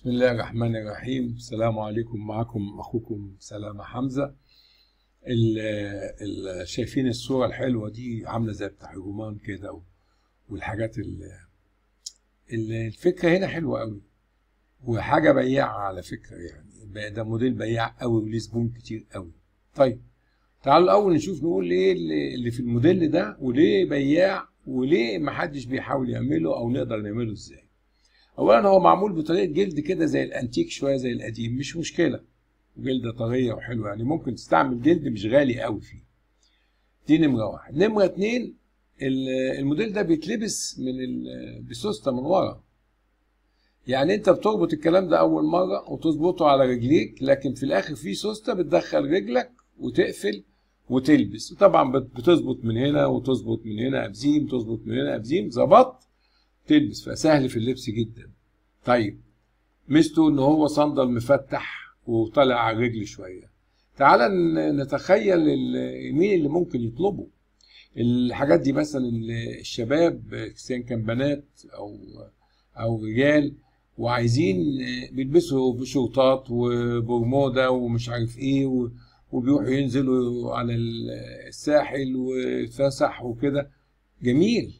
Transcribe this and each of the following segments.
بسم الله الرحمن الرحيم السلام عليكم معكم أخوكم سلامة حمزة اللي شايفين الصورة الحلوة دي عاملة زي بتاع الرومان كده والحاجات اللي الفكرة هنا حلوة قوي وحاجة بياعة على فكرة يعني ده موديل بياع قوي وليه زبون كتير قوي طيب تعالوا الأول نشوف نقول إيه اللي في الموديل ده وليه بياع وليه محدش بيحاول يعمله أو نقدر نعمله إزاي اولا هو معمول بطريقه جلد كده زي الانتيك شويه زي القديم مش مشكله جلده طريه وحلوه يعني ممكن تستعمل جلد مش غالي قوي فيه دي نمره واحد نمره اتنين الموديل ده بيتلبس من البسوسته من ورا يعني انت بتربط الكلام ده اول مره وتظبطه على رجليك لكن في الاخر في سوسته بتدخل رجلك وتقفل وتلبس وطبعا بتظبط من هنا وتظبط من هنا ابزيم تظبط من هنا ابزيم ظبطت تلبس فسهل في اللبس جدا طيب ميزته ان هو صندل مفتح وطالع على الرجل شويه تعال نتخيل مين اللي ممكن يطلبه الحاجات دي مثلا الشباب سواء كان بنات او او رجال وعايزين بيلبسوا بشوطات وبرمودا ومش عارف ايه وبيروحوا ينزلوا على الساحل وفسح وكده جميل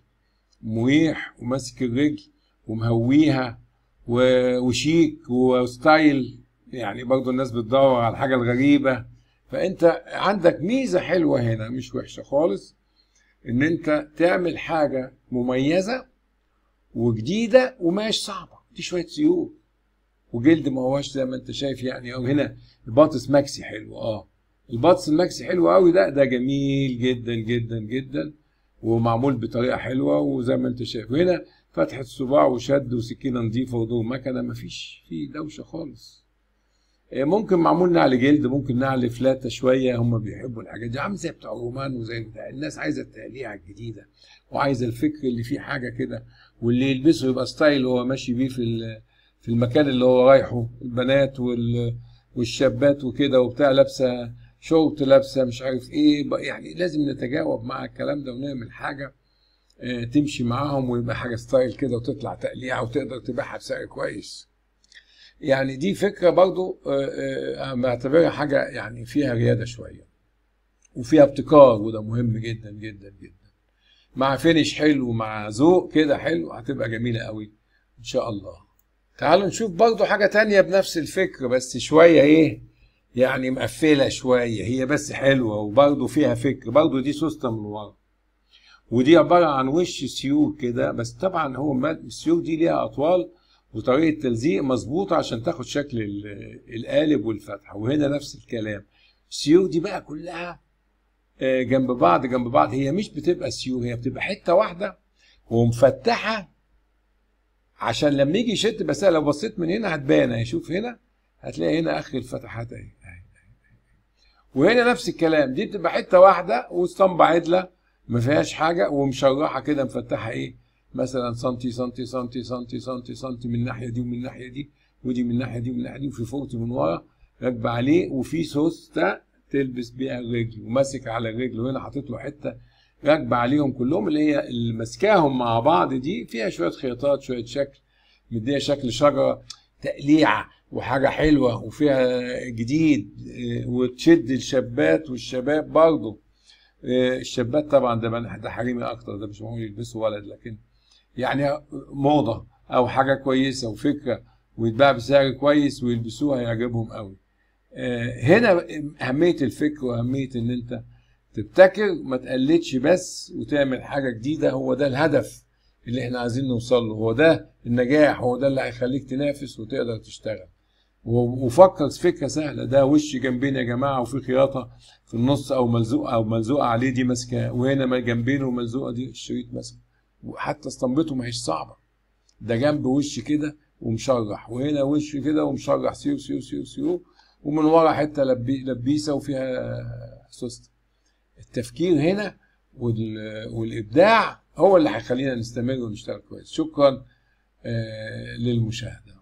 مريح وماسك الرجل ومهويها وشيك وستايل يعني برضه الناس بتدور على الحاجه الغريبه فانت عندك ميزه حلوه هنا مش وحشه خالص ان انت تعمل حاجه مميزه وجديده وماش صعبه دي شويه سيوف وجلد ما هواش زي ما انت شايف يعني او هنا الباطس ماكسي حلو اه الباطس الماكسي حلو قوي ده ده جميل جدا جدا جدا ومعمول بطريقه حلوه وزي ما انت شايف وهنا فتحه صباع وشد وسكينه نظيفه وضوء مكنه مفيش في دوشه خالص آه، ممكن معمول نعل جلد ممكن نعل فلاته شويه هم بيحبوا الحاجات دي عامل زي بتاع الرومان وزي بتاع الناس عايزه التقليعه الجديده وعايزه الفكر اللي فيه حاجه كده واللي يلبسه يبقى ستايل هو ماشي بيه في في المكان اللي هو رايحه البنات والشابات وكده وبتاع لابسه شوط لابسه مش عارف ايه يعني لازم نتجاوب مع الكلام ده ونعمل حاجه آه، تمشي معاهم ويبقى حاجه ستايل كده وتطلع تقليعه وتقدر تبيعها بسعر كويس يعني دي فكره برضو آه، آه، بعتبرها حاجه يعني فيها رياده شويه وفيها ابتكار وده مهم جدا جدا جدا مع فينش حلو مع ذوق كده حلو هتبقى جميله قوي ان شاء الله تعالوا نشوف برضو حاجه تانية بنفس الفكر بس شويه ايه يعني مقفله شويه هي بس حلوه وبرضه فيها فكر برضه دي سوسته من ورا ودي عباره عن وش سيوك كده بس طبعا هو السيوك دي ليها اطوال وطريقه تلزيق مظبوطه عشان تاخد شكل القالب والفتحه وهنا نفس الكلام السيوك دي بقى كلها آه، جنب بعض جنب بعض هي مش بتبقى سيوك هي بتبقى حته واحده ومفتحه عشان لما يجي يشد بس لو بصيت من هنا هتبان اهي شوف هنا هتلاقي هنا اخر الفتحات اهي وهنا نفس الكلام دي بتبقى حته واحده واسطمبه عدله ما فيهاش حاجه ومشرحه كده مفتحه ايه مثلا سنتي سنتي سنتي سنتي سنتي سنتي من الناحيه دي ومن الناحيه دي ودي من الناحيه دي ومن الناحيه دي وفي فورت من ورا راكبه عليه وفي سوسته تلبس بيها الرجل وماسك على الرجل وهنا حاطط له حته راكبه عليهم كلهم اللي هي اللي ماسكاهم مع بعض دي فيها شويه خياطات شويه شكل مديها شكل شجره تقليعه وحاجة حلوة وفيها جديد آه، وتشد الشابات والشباب برضه آه، الشابات طبعا ده ده حريمي اكتر ده مش معقول يلبسوا ولد لكن يعني موضة او حاجة كويسة وفكرة ويتباع بسعر كويس ويلبسوها يعجبهم قوي آه، هنا أهمية الفكر وأهمية إن أنت تبتكر ما تقلدش بس وتعمل حاجة جديدة هو ده الهدف اللي احنا عايزين نوصل له هو ده النجاح هو ده اللي هيخليك تنافس وتقدر تشتغل وفكر فكره سهله ده وش جنبين يا جماعه وفي خياطه في النص او ملزوقه او ملزوقه عليه دي ماسكه وهنا جنبينه وملزوقه دي الشريط ماسكه وحتى استنبطه ما هيش صعبه ده جنب وش كده ومشرح وهنا وش كده ومشرح سيو سيو سيو سيو ومن ورا حته لبي لبيسه وفيها سوست التفكير هنا والابداع هو اللي هيخلينا نستمر ونشتغل كويس شكرا آه، للمشاهده